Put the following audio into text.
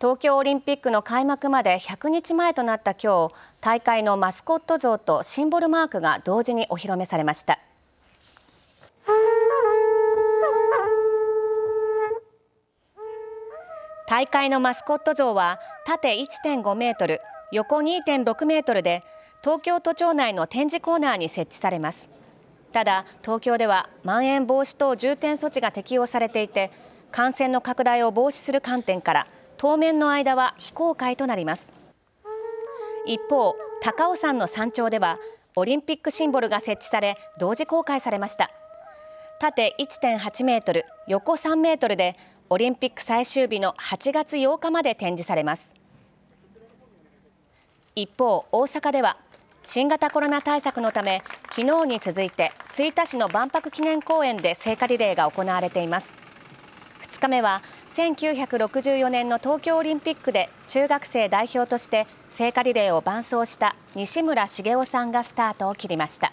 東京オリンピックの開幕まで100日前となった今日大会のマスコット像とシンボルマークが同時にお披露目されました大会のマスコット像は縦1.5メートル横2.6メートルで東京都庁内の展示コーナーに設置されますただ東京ではまん延防止等重点措置が適用されていて感染の拡大を防止する観点から当面の間は非公開となります一方高尾山の山頂ではオリンピックシンボルが設置され同時公開されました縦1.8メートル横3メートルでオリンピック最終日の8月8日まで展示されます一方大阪では新型コロナ対策のため昨日に続いて吹田市の万博記念公園で聖火リレーが行われています2日目は1964年の東京オリンピックで中学生代表として聖火リレーを伴走した西村茂雄さんがスタートを切りました。